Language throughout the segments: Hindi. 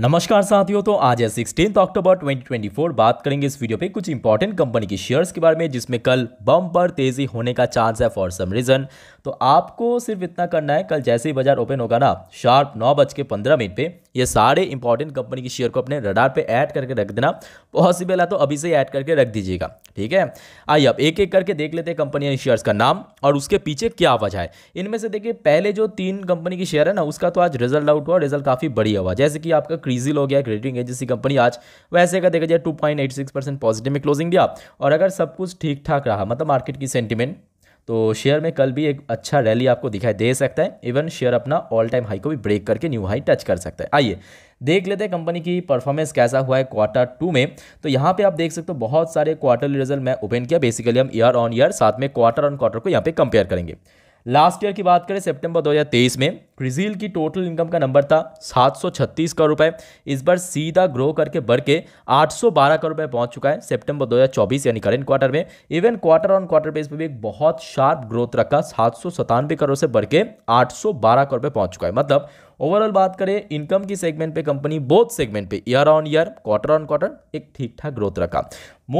नमस्कार साथियों तो आज है सिक्सटीन अक्टूबर 2024 बात करेंगे इस वीडियो पे कुछ इंपॉर्टेंट कंपनी की शेयर्स के बारे में जिसमें कल बम पर तेजी होने का चांस है फॉर सम रीजन तो आपको सिर्फ इतना करना है कल जैसे ही बाजार ओपन होगा ना शार्प नौ बज के पंद्रह मिनट पे ये सारे इंपॉर्टेंट कंपनी की शेयर को अपने रडार पे ऐड करके रख देना पॉसिबल है तो अभी से ऐड करके रख दीजिएगा ठीक है आइए अब एक एक करके देख लेते हैं कंपनी शेयर्स का नाम और उसके पीछे क्या वजह है इनमें से देखिए पहले जो तीन कंपनी की शेयर है ना उसका तो आज रिजल्ट आउट हुआ रिजल्ट काफ़ी बढ़िया हुआ जैसे कि आपका क्रीजिल हो गया क्रेडिटिंग एजेंसी कंपनी आज वैसे का देखा जाए टू पॉजिटिव में क्लोजिंग दिया और अगर सब कुछ ठीक ठाक रहा मतलब मार्केट की सेंटिमेंट तो शेयर में कल भी एक अच्छा रैली आपको दिखाई दे सकता है इवन शेयर अपना ऑल टाइम हाई को भी ब्रेक करके न्यू हाई टच कर सकता है आइए देख लेते हैं कंपनी की परफॉर्मेंस कैसा हुआ है क्वार्टर टू में तो यहाँ पे आप देख सकते हो बहुत सारे क्वार्टरली रिजल्ट मैं ओपन किया बेसिकली हम ईयर ऑन ईयर साथ में क्वार्टर ऑन क्वार्टर को यहाँ पे कंपेयर करेंगे लास्ट ईयर की बात करें सितंबर 2023 में ब्रिजील की टोटल इनकम का नंबर था 736 करोड़ रुपए इस बार सीधा ग्रो करके बढ़ के 812 करोड़ रुपए पहुंच चुका है सितंबर 2024 यानी करेंट क्वार्टर में even quarter on quarter base पे भी एक बहुत शार्प ग्रोथ रखा सात करोड़ से बढ़ के आठ करोड़ रुपए पहुंच चुका है मतलब ओवरऑल बात करें इनकम की सेगमेंट पे कंपनी बोथ सेगमेंट पे year on year quarter on quarter एक ठीक ठाक ग्रोथ रखा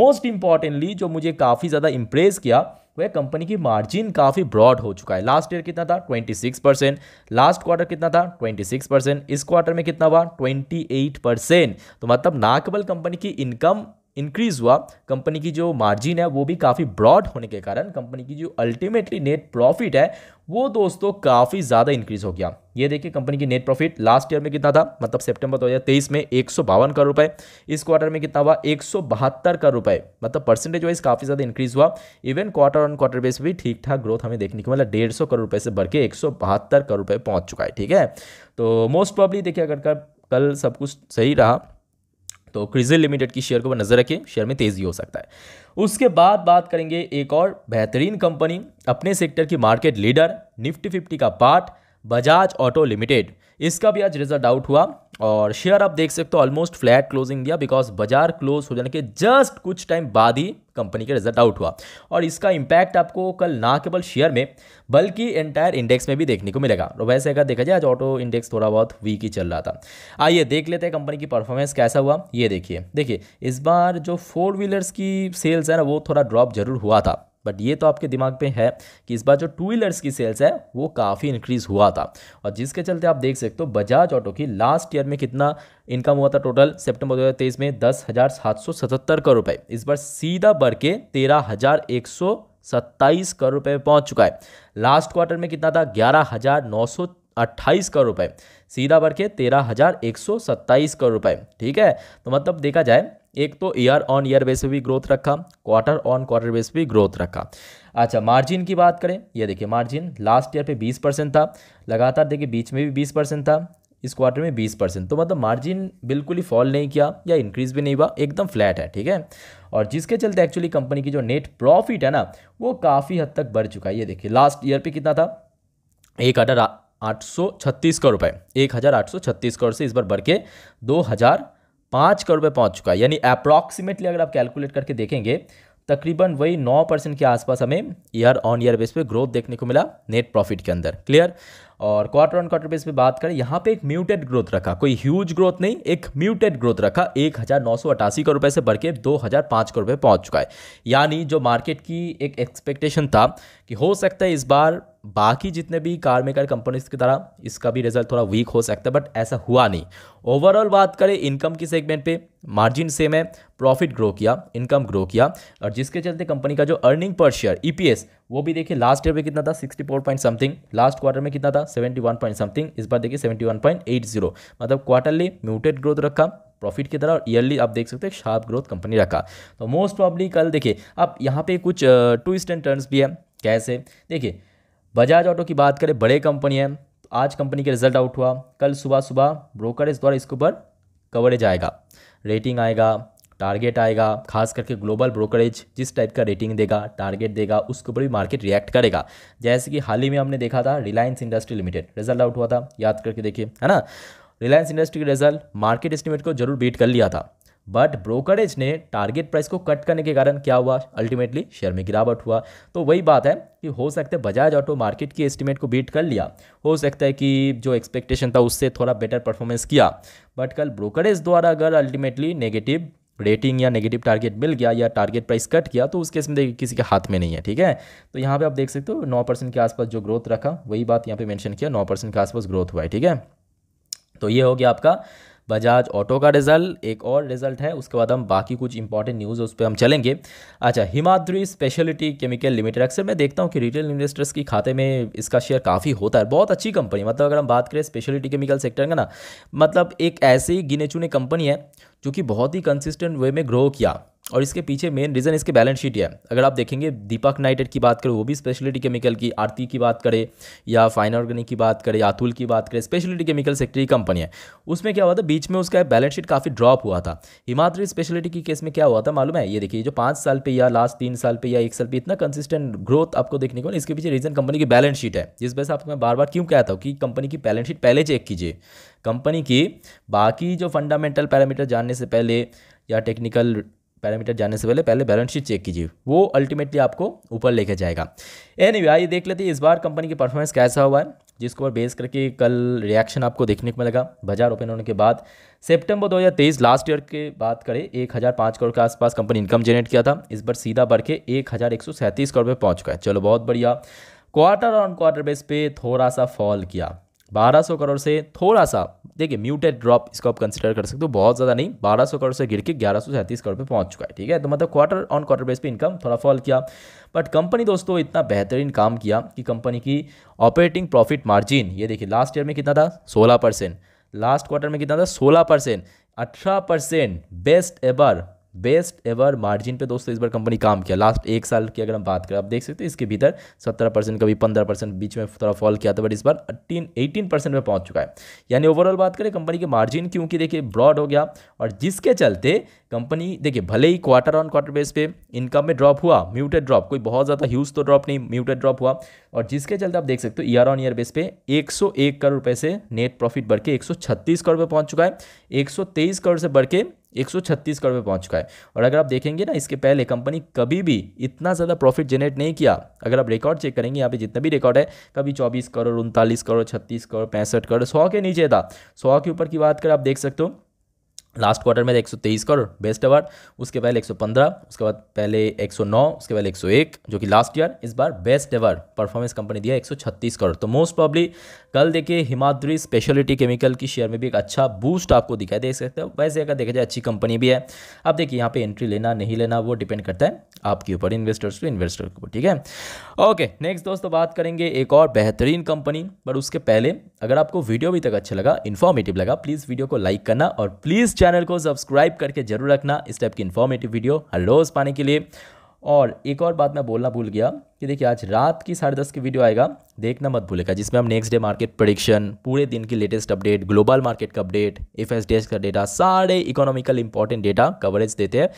मोस्ट इंपॉर्टेंटली जो मुझे काफ़ी ज़्यादा इंप्रेस किया वह कंपनी की मार्जिन काफ़ी ब्रॉड हो चुका है लास्ट ईयर कितना था 26 परसेंट लास्ट क्वार्टर कितना था 26 परसेंट इस क्वार्टर में कितना हुआ 28 परसेंट तो मतलब नाकबल कंपनी की इनकम इंक्रीज़ हुआ कंपनी की जो मार्जिन है वो भी काफ़ी ब्रॉड होने के कारण कंपनी की जो अल्टीमेटली नेट प्रॉफिट है वो दोस्तों काफ़ी ज़्यादा इंक्रीज़ हो गया ये देखिए कंपनी की नेट प्रॉफिट लास्ट ईयर में कितना था मतलब सितंबर 2023 में एक करोड़ रुपए इस क्वार्टर में कितना हुआ एक करोड़ रुपए मतलब परसेंटेज वाइज काफ़ी ज़्यादा इंक्रीज़ हुआ even quarter on quarter base भी ठीक ठाक ग्रोथ हमें देखने को मतलब डेढ़ करोड़ रुपये से बढ़ के एक करोड़ रुपये पहुँच चुका है ठीक है तो मोस्ट प्रॉब्ली देखिए अगर कल सब कुछ सही रहा तो क्रिजिल लिमिटेड की शेयर को ऊपर नज़र रखें शेयर में तेज़ी हो सकता है उसके बाद बात करेंगे एक और बेहतरीन कंपनी अपने सेक्टर की मार्केट लीडर निफ्टी फिफ्टी का पार्ट बजाज ऑटो लिमिटेड इसका भी आज रिजल्ट आउट हुआ और शेयर आप देख सकते हो ऑलमोस्ट फ्लैट क्लोजिंग दिया बिकॉज बाजार क्लोज हो जाने के जस्ट कुछ टाइम बाद ही कंपनी का रिजल्ट आउट हुआ और इसका इम्पैक्ट आपको कल ना केवल शेयर में बल्कि एंटायर इंडेक्स में भी देखने को मिलेगा और वैसे अगर देखा जाए आज ऑटो इंडेक्स थोड़ा बहुत वीक ही चल रहा था आइए देख लेते हैं कंपनी की परफॉर्मेंस कैसा हुआ ये देखिए देखिए इस बार जो फोर व्हीलर्स की सेल्स है ना वो थोड़ा ड्रॉप जरूर हुआ था बट ये तो आपके दिमाग पे है कि इस बार जो टू व्हीलर्स की सेल्स है वो काफ़ी इंक्रीज़ हुआ था और जिसके चलते आप देख सकते हो बजाज ऑटो की लास्ट ईयर में कितना इनकम हुआ था टोटल सितंबर 2023 में दस हज़ार सात सौ सतहत्तर करोड़ रुपए इस बार सीधा बढ़ के तेरह हज़ार एक सौ सत्ताईस करोड़ रुपये पहुँच चुका है लास्ट क्वार्टर में कितना था ग्यारह हज़ार नौ सौ अट्ठाईस करोड़ रुपये सीधा बढ़ के तेरह हज़ार एक सौ सत्ताईस करोड़ रुपये ठीक है तो मतलब देखा जाए एक तो ईयर ऑन ईयर बेस पे भी ग्रोथ रखा क्वार्टर ऑन क्वार्टर बेस पे भी ग्रोथ रखा अच्छा मार्जिन की बात करें ये देखिए मार्जिन लास्ट ईयर पे 20 परसेंट था लगातार देखिए बीच में भी 20 परसेंट था इस क्वार्टर में 20 परसेंट तो मतलब मार्जिन बिल्कुल ही फॉल नहीं किया या इंक्रीज़ भी नहीं हुआ एकदम फ्लैट है ठीक है और जिसके चलते एक्चुअली कंपनी की जो नेट प्रॉफिट है ना वो काफ़ी हद तक बढ़ चुका है ये देखिए लास्ट ईयर पर कितना था एक आठ आठ सौ छत्तीस करोड़ रुपए एक हज़ार आठ सौ छत्तीस करोड़ से इस बार बढ़ के दो हज़ार पाँच करोड़ रुपये पहुँच चुका है यानी अप्रॉक्सीमेटली अगर आप कैलकुलेट करके देखेंगे तकरीबन वही नौ परसेंट के आसपास हमें ईयर ऑन ईयर बेस पे ग्रोथ देखने को मिला नेट प्रॉफिट के अंदर क्लियर और क्वार्टर ऑन क्वार्टर बेस पे बात करें यहाँ पे एक म्यूटेड ग्रोथ रखा कोई ह्यूज ग्रोथ नहीं एक म्यूटेड ग्रोथ रखा एक हज़ार नौ सौ अट्ठासी करोड़ रुपये से बढ़ के दो हज़ार पाँच करोड़ रुपये पहुँच चुका है यानी जो मार्केट की एक एक्सपेक्टेशन था कि हो सकता है इस बार बाकी जितने भी कार मेकर कंपनीज की तरह इसका भी रिजल्ट थोड़ा वीक हो सकता है बट ऐसा हुआ नहीं ओवरऑल बात करें इनकम की सेगमेंट पे मार्जिन सेम है प्रॉफिट ग्रो किया इनकम ग्रो किया और जिसके चलते कंपनी का जो अर्निंग पर शेयर ईपीएस वो भी देखिए लास्ट ईयर में कितना था 64 पॉइंट समथिंग लास्ट क्वार्टर में कितना था 71 पॉइंट समथिंग इस बार देखिए 71.80 मतलब क्वार्टरली म्यूटेड ग्रोथ रखा प्रॉफिट की तरह और ईयरली आप देख सकते हैं शार्प ग्रोथ कंपनी रखा तो मोस्ट प्रॉब्ली कल देखिए अब यहाँ पे कुछ ट्विस्ट एंड टर्न्स भी है कैसे देखिए बजाज ऑटो की बात करें बड़े कंपनी है तो आज कंपनी के रिजल्ट आउट हुआ कल सुबह सुबह ब्रोकरेज द्वारा इसके ऊपर कवरेज आएगा रेटिंग आएगा टारगेट आएगा खास करके ग्लोबल ब्रोकरेज जिस टाइप का रेटिंग देगा टारगेट देगा उसके ऊपर भी मार्केट रिएक्ट करेगा जैसे कि हाल ही में हमने देखा था Reliance industry limited result out हुआ था याद करके देखिए है ना रिलायंस इंडस्ट्री का रिजल्ट मार्केट एस्टिमेट को जरूर बीट कर लिया था बट ब्रोकरेज ने टारगेट प्राइस को कट करने के कारण क्या हुआ अल्टीमेटली शेयर में गिरावट हुआ तो वही बात है कि हो सकता है बजाज ऑटो मार्केट की एस्टिमेट को बीट कर लिया हो सकता है कि जो एक्सपेक्टेशन था उससे थोड़ा बेटर परफॉर्मेंस किया बट कल ब्रोकरेज द्वारा अगर अल्टीमेटली नेगेटिव रेटिंग या नेगेटिव टारगेट मिल गया या टारगेट प्राइस कट किया तो उस केस में देखिए किसी के हाथ में नहीं है ठीक है तो यहाँ पे आप देख सकते हो नौ परसेंट के आसपास जो ग्रोथ रखा वही बात यहाँ पे मेंशन किया नौ परसेंट के आसपास ग्रोथ हुआ है ठीक है तो ये हो गया आपका बजाज ऑटो का रिजल्ट एक और रिजल्ट है उसके बाद हम बाकी कुछ इंपॉर्टेंट न्यूज़ उस पर हम चलेंगे अच्छा हिमाद्री स्पेशलिटी केमिकल लिमिटेड अक्सर मैं देखता हूँ कि रिटेल इन्वेस्टर्स की खाते में इसका शेयर काफ़ी होता है बहुत अच्छी कंपनी मतलब अगर हम बात करें स्पेशलिटी केमिकल सेक्टर का ना मतलब एक ऐसी गिने चुने कंपनी है जो कि बहुत ही कंसिस्टेंट वे में ग्रो किया और इसके पीछे मेन रीज़न इसके बैलेंस शीट है अगर आप देखेंगे दीपक नाइटेड की बात करें वो भी स्पेशलिटी केमिकल की आरती की बात करें या फाइन ऑर्गेनिक की बात करें यातुल की बात करें स्पेशलिटी केमिकल सेक्टर की कंपनी है उसमें क्या हुआ था बीच में उसका बैलेंस शीट काफ़ी ड्रॉप हुआ था हिमाद्री स्पेशलिटी की केस में क्या हुआ था मालूम है ये देखिए जो पाँच साल पर या लास्ट तीन साल पर या एक साल पर इतना कंसिस्टेंट ग्रोथ आपको देखने को इसके पीछे रीज़न कंपनी की बैलेंस शीट है जिस वजह से आपको मैं बार बार क्यों कहता हूँ कि कंपनी की बैलेंस शीट पहले चेक कीजिए कंपनी की बाकी जो फंडामेंटल पैरामीटर जानने से पहले या टेक्निकल पैरामीटर जाने से पहले पहले बैलेंस शीट चेक कीजिए वो अल्टीमेटली आपको ऊपर लेके जाएगा एनी anyway, आइए देख लेते हैं इस बार कंपनी की परफॉर्मेंस कैसा हुआ है जिसको बेस करके कल रिएक्शन आपको देखने को मिलेगा बाजार ओपन होने के बाद सितंबर 2023 लास्ट ईयर के बात करें एक हज़ार पाँच करोड़ के आसपास कंपनी इनकम जनरेट किया था इस बार सीधा बढ़ के एक हज़ार एक सौ सैंतीस करोड़ पर पहुँच चुका है चलो बहुत बढ़िया क्वार्टर ऑन क्वार्टर बेस पे थोड़ा सा फॉल किया 1200 करोड़ से थोड़ा सा देखिए म्यूटेड ड्रॉप इसको आप कंसिडर कर सकते हो बहुत ज़्यादा नहीं 1200 करोड़ से गिर के ग्यारह करोड़ पे पहुंच चुका है ठीक है तो मतलब क्वार्टर ऑन क्वार्टर बेस पे इनकम थोड़ा फॉल किया बट कंपनी दोस्तों इतना बेहतरीन काम किया कि कंपनी की ऑपरेटिंग प्रॉफिट मार्जिन ये देखिए लास्ट ईयर में कितना था सोलह लास्ट क्वार्टर में कितना था सोलह परसेंट अठारह percent best ever best ever margin पे दोस्तों इस बार कंपनी काम किया लास्ट एक साल की अगर हम बात करें आप देख सकते हैं इसके भीतर सत्रह परसेंट कभी पंद्रह परसेंट बीच में थोड़ा फॉल किया था बट इस बार 18 एटीन परसेंट में पहुंच चुका है यानी ओवरऑल बात करें कंपनी के मार्जिन क्योंकि देखिए ब्रॉड हो गया और जिसके चलते कंपनी देखिए भले ही क्वार्टर ऑन क्वार्टर बेस पे इनकम में ड्रॉप हुआ म्यूटेड ड्रॉप कोई बहुत ज़्यादा ह्यूज तो ड्रॉप नहीं म्यूटेड ड्रॉप हुआ और जिसके चलते आप देख सकते हो ईयर ऑन ईयर बेस पे 101 करोड़ रुपए से नेट प्रॉफिट बढ़ के 136 करोड़ पे पहुंच चुका है 123 करोड़ से बढ़ के 136 करोड़ पे पहुंच चुका है और अगर आप देखेंगे ना इसके पहले कंपनी कभी भी इतना ज़्यादा प्रॉफिट जनरेट नहीं किया अगर आप रिकॉर्ड चेक करेंगे यहाँ पे जितना भी रिकॉर्ड है कभी 24 करोड़ उनतालीस करोड़ छत्तीस करोड़ पैंसठ करोड़ सौ के नीचे था सौ के ऊपर की बात करें आप देख सकते हो लास्ट क्वार्टर में 123 करोड़ बेस्ट अवार्ड उसके पहले 115 उसके बाद पहले 109 उसके पहले 101 जो कि लास्ट ईयर इस बार बेस्ट अवार्ड परफॉर्मेंस कंपनी दिया 136 करोड़ तो मोस्ट प्रॉब्ली कल देखिए हिमाद्री स्पेशलिटी केमिकल की शेयर में भी एक अच्छा बूस्ट आपको दिखाई दे सकते हो वैसे अगर देखा जाए अच्छी कंपनी भी है अब देखिए यहाँ पर एंट्री लेना नहीं लेना वो डिपेंड करता है आपके ऊपर इन्वेस्टर्स टू इन्वेस्टर के ऊपर ठीक है ओके नेक्स्ट दोस्तों बात करेंगे एक और बेहतरीन कंपनी बट उसके पहले अगर आपको वीडियो अभी तक अच्छा लगा इन्फॉर्मेटिव लगा प्लीज़ वीडियो को लाइक करना और प्लीज़ चैनल को सब्सक्राइब करके जरूर रखना इस टाइप की इन्फॉर्मेटिव वीडियो हर रोज़ पाने के लिए और एक और बात मैं बोलना भूल गया कि देखिए आज रात की साढ़े दस की वीडियो आएगा देखना मत भूलेगा जिसमें हम नेक्स्ट डे मार्केट प्रडिक्शन पूरे दिन की लेटेस्ट अपडेट ग्लोबल मार्केट का अपडेट एफ का डेटा सारे इकोनॉमिकल इंपॉर्टेंट डेटा कवरेज देते हैं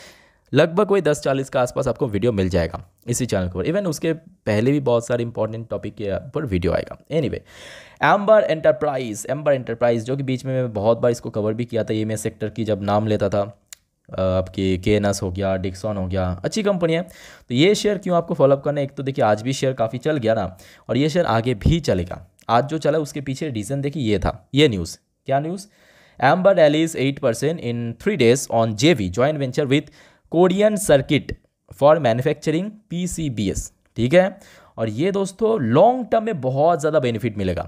लगभग वही दस चालीस के आसपास आपको वीडियो मिल जाएगा इसी चैनल के ऊपर इवन उसके पहले भी बहुत सारे इंपॉर्टेंट टॉपिक के ऊपर वीडियो आएगा anyway Amber enterprise Amber enterprise जो कि बीच में मैं बहुत बार इसको कवर भी किया था ये सेक्टर की जब नाम लेता था आपके के हो गया डिक्सॉन हो गया अच्छी कंपनी है तो ये शेयर क्यों आपको फॉलोअप करना है एक तो देखिए आज भी शेयर काफ़ी चल गया ना और ये शेयर आगे भी चलेगा आज जो चला उसके पीछे रीज़न देखिए ये था ये न्यूज़ क्या news Amber rallies eight percent in three days on J V joint venture with Korean circuit for manufacturing PCBs ठीक है और ये दोस्तों लॉन्ग टर्म में बहुत ज़्यादा बेनिफिट मिलेगा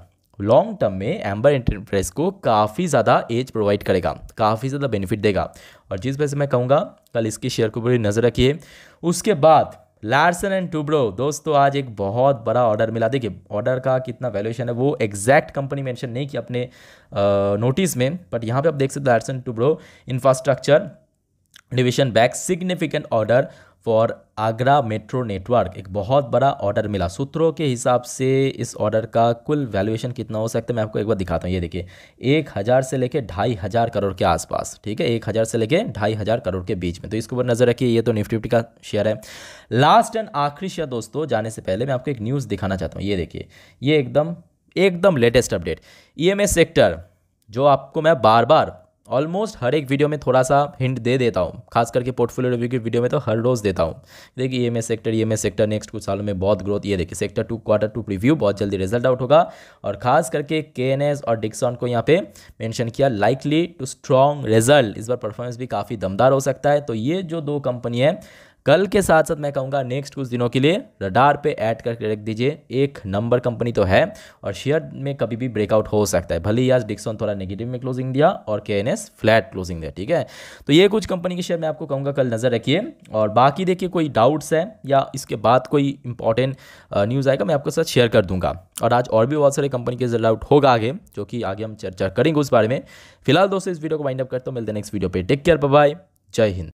लॉन्ग टर्म में एम्बर इंटरप्राइज को काफ़ी ज़्यादा एज प्रोवाइड करेगा काफ़ी ज़्यादा बेनिफिट देगा और जिस वजह से मैं कहूँगा कल इसके शेयर के ऊपर नज़र रखिए उसके बाद लार्सन एंड टूब्रो दोस्तों आज एक बहुत बड़ा ऑर्डर मिला देखिए ऑर्डर का कितना वैल्यूएशन है वो एग्जैक्ट कंपनी मेंशन नहीं किया अपने नोटिस में बट यहाँ पे आप देख सकते हो Larsen Toubro infrastructure division bag significant order for Agra metro network एक बहुत बड़ा ऑर्डर मिला सूत्रों के हिसाब से इस ऑर्डर का कुल वैल्यूएशन कितना हो सकता है मैं आपको एक बार दिखाता हूँ ये देखिए एक हज़ार से लेके ढाई हज़ार करोड़ के आसपास ठीक है एक हज़ार से लेके ढाई हज़ार करोड़ के बीच में तो इसके ऊपर नज़र रखिए ये तो निफ्टी निफ्टी का शेयर है लास्ट एंड आखिरी शेयर दोस्तों जाने से पहले मैं आपको एक न्यूज़ दिखाना चाहता हूँ ये देखिए ये एकदम एकदम लेटेस्ट अपडेट ई सेक्टर जो आपको मैं बार बार ऑलमोस्ट हर एक वीडियो में थोड़ा सा हिंट दे देता हूँ खास करके पोर्टफोलियो रिव्यू की वीडियो में तो हर रोज़ देता हूँ देखिए ये में सेक्टर ये में सेक्टर नेक्स्ट कुछ सालों में बहुत ग्रोथ ये देखिए sector two quarter two review बहुत जल्दी रिजल्ट आउट होगा और खास करके के और डिक्सॉन को यहाँ पे मैंशन किया लाइकली टू स्ट्रॉन्ग रिजल्ट इस बार परफॉर्मेंस भी काफ़ी दमदार हो सकता है तो ये जो दो कंपनी है कल के साथ साथ मैं कहूँगा नेक्स्ट कुछ दिनों के लिए रडार पे ऐड करके रख दीजिए एक नंबर कंपनी तो है और शेयर में कभी भी ब्रेकआउट हो सकता है भले ही आज डिक्सन थोड़ा नेगेटिव में क्लोजिंग दिया और के फ्लैट क्लोजिंग दिया ठीक है तो ये कुछ कंपनी के शेयर मैं आपको कहूँगा कल नज़र रखिए और बाकी देखिए कोई डाउट्स है या इसके बाद कोई इंपॉर्टेंट न्यूज़ आएगा मैं आपके साथ शेयर कर दूंगा और आज और भी बहुत सारे कंपनी के रिजल्ट आउट होगा आगे जो कि आगे हम चर्चा करेंगे उस बारे में फिलहाल दोस्तों इस वीडियो को वाइंड अप करते हैं मिलते हैं नेक्स्ट वीडियो पर टेक केयर बाय जय हिंद